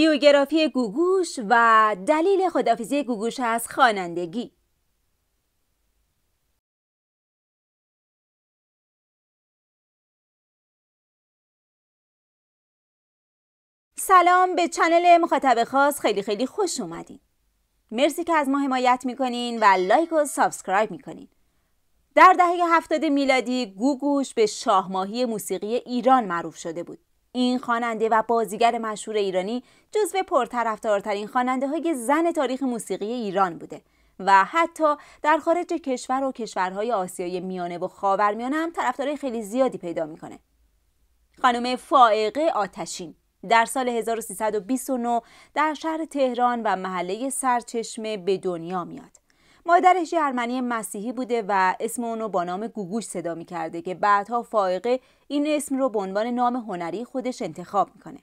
بیوگرافی گوگوش و دلیل خدافیزی گوگوش از خوانندگی سلام به چنل مخاطب خاص خیلی خیلی خوش اومدین مرسی که از ما حمایت میکنین و لایک و سابسکرایب میکنین در دهه هفتاد میلادی گوگوش به شاهماهی موسیقی ایران معروف شده بود این خواننده و بازیگر مشهور ایرانی جزو پرطرفدارترین خواننده های زن تاریخ موسیقی ایران بوده و حتی در خارج کشور و کشورهای آسیای میانه و خاورمیانه هم طرفدارای خیلی زیادی پیدا میکنه. خانم فائقه آتشین در سال 1329 در شهر تهران و محله سرچشمه به دنیا میاد. مادرش ارمنی مسیحی بوده و اسم اونو با نام گوگوش صدا کرده که بعدها فائقه این اسم رو به عنوان نام هنری خودش انتخاب میکنه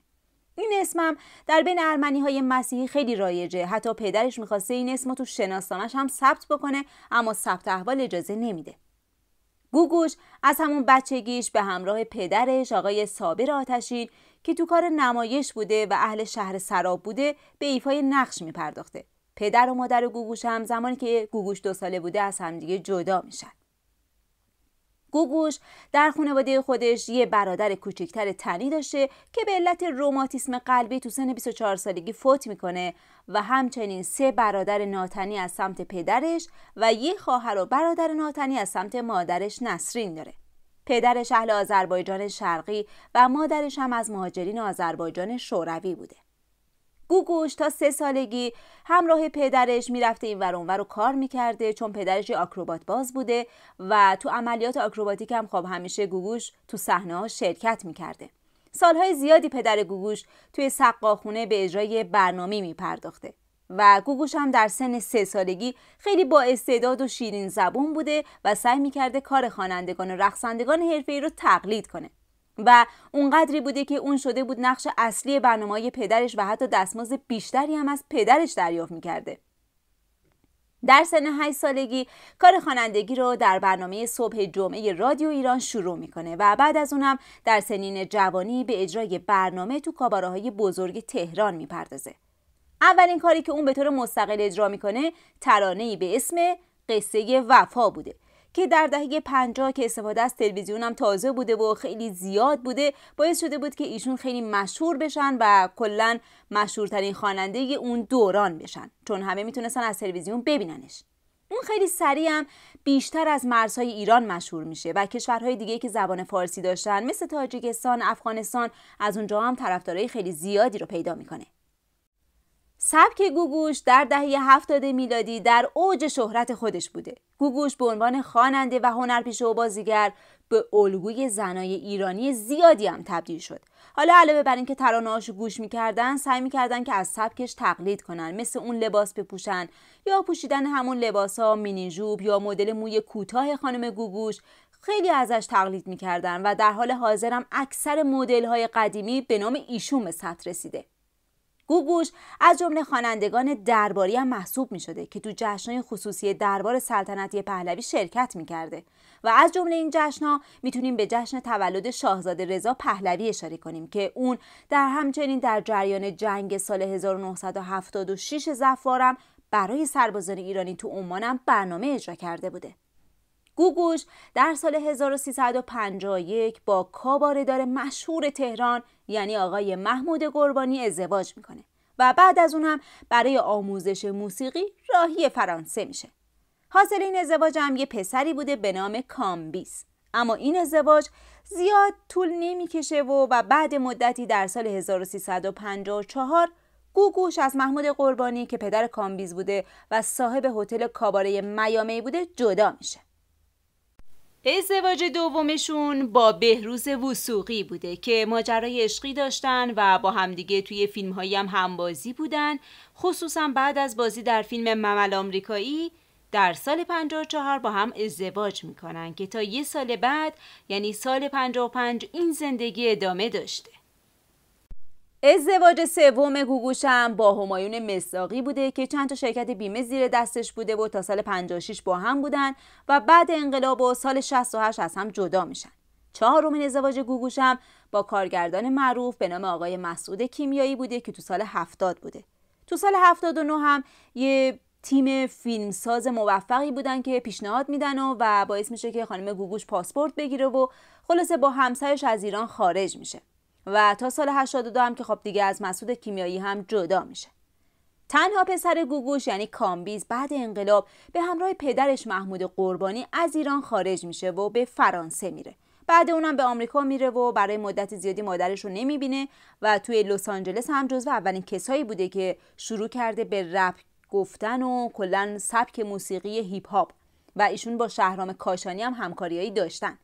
این اسمم در بین ارمنی های مسیحی خیلی رایجه حتی پدرش میخواسته این اسم رو تو شناسنامش هم ثبت بکنه اما ثبت احوال اجازه نمیده گوگوش از همون بچگیش به همراه پدرش آقای صابر آتشین که تو کار نمایش بوده و اهل شهر سراب بوده به ایفای نقش میپرداخته پدر و مادر گوگوش هم زمانی که گوگوش دو ساله بوده از همدیگه جدا میشن گوگوش در خانواده خودش یه برادر کوچکتر تنی داشته که به علت روماتیسم قلبی تو سن 24 سالگی فوت میکنه و همچنین سه برادر ناتنی از سمت پدرش و یه خواهر و برادر ناتنی از سمت مادرش نسرین داره. پدرش اهل آذربایجان شرقی و مادرش هم از مهاجرین آذربایجان شوروی بوده. گوگوش تا سه سالگی همراه پدرش میرفته این ور اونور رو کار میکرده چون پدرش آکروبات باز بوده و تو عملیات آکروباتیک هم خب همیشه گوگوش تو صحنه شرکت میکرده سالهای زیادی پدر گوگوش توی سقاخونه به اجرای برنامه میپرداخته و گوگوش هم در سن سه سالگی خیلی با استعداد و شیرین زبون بوده و سعی میکرده کار خوانندگان و رقصندگان ای رو تقلید کنه و اونقدری بوده که اون شده بود نقش اصلی برنامه های پدرش و حتی دستمزد بیشتری هم از پدرش دریافت میکرده در سن 8 سالگی کار خوانندگی رو در برنامه صبح جمعه رادیو ایران شروع میکنه و بعد از اونم در سنین جوانی به اجرای برنامه تو کاباره های بزرگ تهران میپردازه. اولین کاری که اون به طور مستقل اجرا میکنه ترانه‌ای به اسم قصه وفا بوده که در دهه 50 که استفاده از تلویزیون هم تازه بوده و خیلی زیاد بوده باعث شده بود که ایشون خیلی مشهور بشن و کلا مشهورترین خواننده اون دوران بشن چون همه میتونستن از تلویزیون ببیننش اون خیلی سریع هم بیشتر از مرزهای ایران مشهور میشه و کشورهای دیگه که زبان فارسی داشتن مثل تاجیکستان، افغانستان از اونجا هم طرفدارای خیلی زیادی رو پیدا میکنه. سبک گوگوش در دهه 70 میلادی در اوج شهرت خودش بوده. گوگوش به عنوان خواننده و هنرپیشه و بازیگر به الگوی زنای ایرانی زیادی هم تبدیل شد حالا علاوه بر اینکه ترانه‌هاشو گوش میکردن سعی میکردن که از سبکش تقلید کنن مثل اون لباس بپوشن یا پوشیدن همون لباس ها مینی یا مدل موی کوتاه خانم گوگوش خیلی ازش تقلید میکردن و در حال حاضرم اکثر مدل های قدیمی به نام ایشون به سطح رسیده گوگوش از جمله خوانندگان درباری هم محسوب می شده که تو جشنهای خصوصی دربار سلطنتی پهلوی شرکت می کرده و از جمله این جشنها میتونیم به جشن تولد شاهزاده رضا پهلوی اشاره کنیم که اون در همچنین در جریان جنگ سال 1976 زفارم برای سربازان ایرانی تو عمانم برنامه اجرا کرده بوده گوگوش در سال 1351 با کاباردار مشهور تهران یعنی آقای محمود قربانی ازدواج میکنه و بعد از اونم برای آموزش موسیقی راهی فرانسه میشه. حاصل این ازدواج هم یه پسری بوده به نام کامبیس. اما این ازدواج زیاد طول نمیکشه و و بعد مدتی در سال 1354 گوگوش از محمود قربانی که پدر کامبیز بوده و صاحب هتل کاباره میامی بوده جدا میشه. ازدواج دومشون با بهروز وسوقی بوده که ماجرای عشقی داشتن و با همدیگه توی فیلم هایی هم همبازی بودن خصوصا بعد از بازی در فیلم ممل آمریکایی در سال 54 با هم ازدواج میکنن که تا یه سال بعد یعنی سال 55 این زندگی ادامه داشته ازدواج سوم گوگوشم با همایون مساقی بوده که چند تا شرکت بیمه زیر دستش بوده و تا سال 56 با هم بودن و بعد انقلاب و سال 68 از هم جدا میشن. چهارمین ازدواج گوگوشم با کارگردان معروف به نام آقای مسعود کیمیایی بوده که تو سال 70 بوده. تو سال 79 هم یه تیم فیلمساز موفقی بودن که پیشنهاد میدن و, و باعث میشه که خانم گوگوش پاسپورت بگیره و خلاصه با همسرش از ایران خارج میشه. و تا سال 82 هم که خب دیگه از مسعود کیمیایی هم جدا میشه تنها پسر گوگوش یعنی کامبیز بعد انقلاب به همراه پدرش محمود قربانی از ایران خارج میشه و به فرانسه میره بعد اونم به آمریکا میره و برای مدت زیادی مادرش رو نمیبینه و توی لس آنجلس هم جزو اولین کسایی بوده که شروع کرده به رپ گفتن و کلا سبک موسیقی هیپ هاپ و ایشون با شهرام کاشانی هم همکاریایی داشتن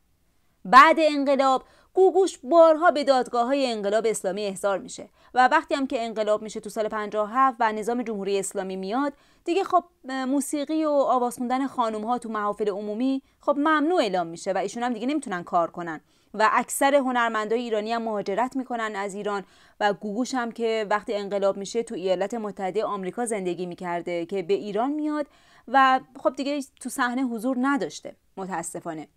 بعد انقلاب گوگوش بارها به دادگاه های انقلاب اسلامی احضار میشه و وقتی هم که انقلاب میشه تو سال 57 و نظام جمهوری اسلامی میاد دیگه خب موسیقی و آواز خوندن خانم ها تو محافل عمومی خب ممنوع اعلام میشه و ایشون هم دیگه نمیتونن کار کنن و اکثر هنرمندای ایرانی هم مهاجرت میکنن از ایران و گوگوش هم که وقتی انقلاب میشه تو ایالات متحده آمریکا زندگی میکرده که به ایران میاد و خب دیگه تو صحنه حضور نداشته متاسفانه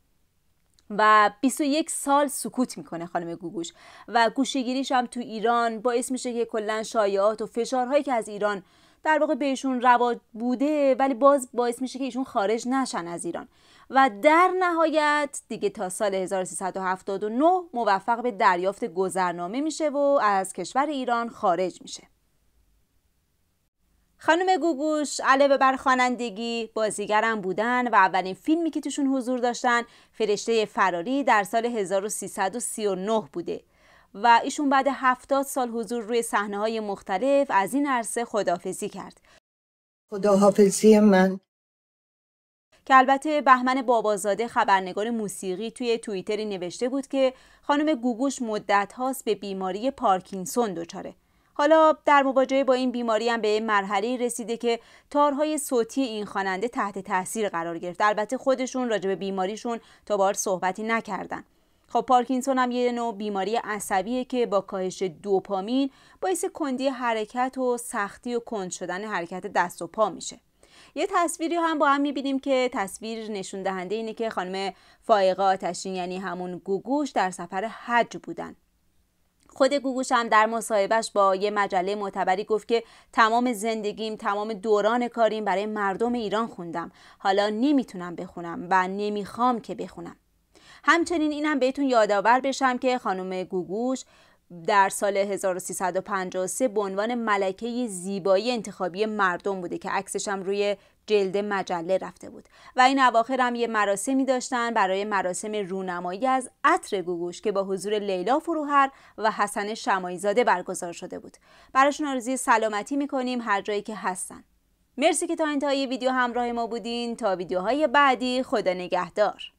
و 21 سال سکوت میکنه خانم گوگوش و گوشگیریش هم تو ایران باعث میشه که کلا شایعات و فشارهایی که از ایران در واقع بهشون روا بوده ولی باز باعث میشه که ایشون خارج نشن از ایران و در نهایت دیگه تا سال 1379 موفق به دریافت گذرنامه میشه و از کشور ایران خارج میشه خانم گوگوش علاوه بر خوانندگی بازیگرم بودن و اولین فیلمی که توشون حضور داشتن فرشته فراری در سال 1339 بوده و ایشون بعد 70 سال حضور روی صحنه های مختلف از این عرصه خداحافظی کرد خداحافظی من که البته بهمن بابازاده خبرنگار موسیقی توی توییتری نوشته بود که خانم گوگوش مدت هاست به بیماری پارکینسون دچاره حالا در مواجهه با این بیماری هم به مرحله رسیده که تارهای صوتی این خواننده تحت تاثیر قرار گرفت البته خودشون راجع به بیماریشون تا بار صحبتی نکردن خب پارکینسون هم یه نوع بیماری عصبیه که با کاهش دوپامین باعث کندی حرکت و سختی و کند شدن حرکت دست و پا میشه یه تصویری هم با هم میبینیم که تصویر نشون دهنده اینه که خانم فائقه آتشین یعنی همون گوگوش در سفر حج بودن خود گوگوش هم در مصاحبهش با یه مجله معتبری گفت که تمام زندگیم تمام دوران کاریم برای مردم ایران خوندم حالا نمیتونم بخونم و نمیخوام که بخونم همچنین اینم بهتون یادآور بشم که خانم گوگوش در سال 1353 به عنوان ملکه زیبایی انتخابی مردم بوده که عکسش هم روی جلد مجله رفته بود و این اواخر هم یه مراسمی داشتن برای مراسم رونمایی از عطر گوگوش که با حضور لیلا فروهر و حسن شمایزاده برگزار شده بود براشون آرزوی سلامتی میکنیم هر جایی که هستن مرسی که تا انتهای ویدیو همراه ما بودین تا ویدیوهای بعدی خدا نگهدار